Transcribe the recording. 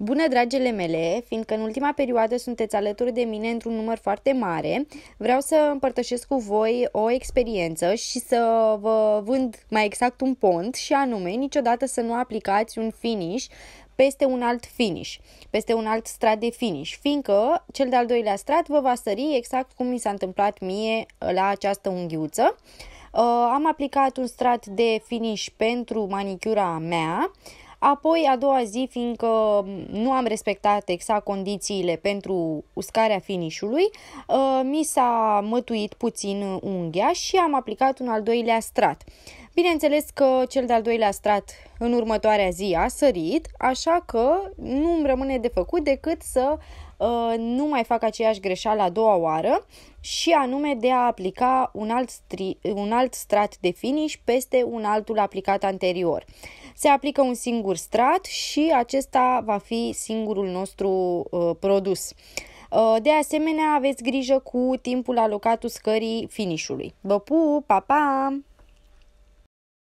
Bună, dragele mele, fiindcă în ultima perioadă sunteți alături de mine într-un număr foarte mare, vreau să împărtășesc cu voi o experiență și să vă vând mai exact un pont și anume niciodată să nu aplicați un finish peste un alt finish, peste un alt strat de finish, fiindcă cel de-al doilea strat vă va sări exact cum mi s-a întâmplat mie la această unghiuță. Uh, am aplicat un strat de finish pentru manicura mea, uh, Apoi, a doua zi, fiindcă nu am respectat exact condițiile pentru uscarea finișului, uh, mi s-a mătuit puțin unghia și am aplicat un al doilea strat. Bineînțeles că cel de-al doilea strat în următoarea zi a sărit, așa că nu îmi rămâne de făcut decât să uh, nu mai fac aceeași greșeală a doua oară și anume de a aplica un alt, stri- un alt strat de finish peste un altul aplicat anterior. Se aplică un singur strat și acesta va fi singurul nostru uh, produs. Uh, de asemenea, aveți grijă cu timpul alocat uscării finișului. Vă pup, pa, pa!